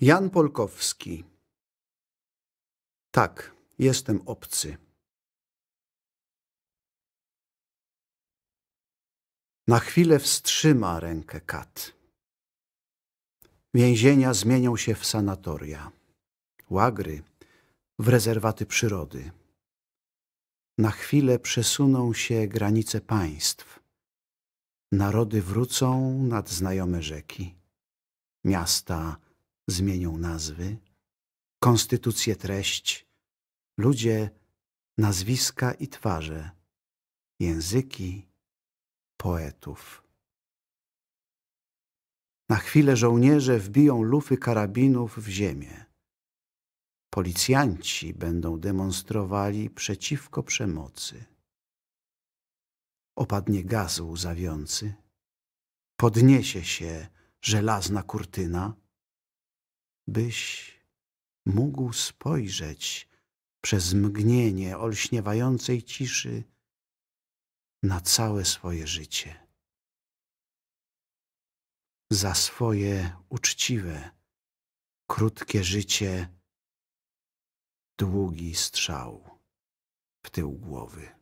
Jan Polkowski. Tak, jestem obcy. Na chwilę wstrzyma rękę kat. Więzienia zmienią się w sanatoria, łagry w rezerwaty przyrody. Na chwilę przesuną się granice państw. Narody wrócą nad znajome rzeki. Miasta zmienią nazwy, konstytucję treść, ludzie nazwiska i twarze, języki poetów. Na chwilę żołnierze wbiją lufy karabinów w ziemię. Policjanci będą demonstrowali przeciwko przemocy. Opadnie gaz łzawiący, podniesie się żelazna kurtyna, byś mógł spojrzeć przez mgnienie olśniewającej ciszy na całe swoje życie. Za swoje uczciwe, krótkie życie, długi strzał w tył głowy.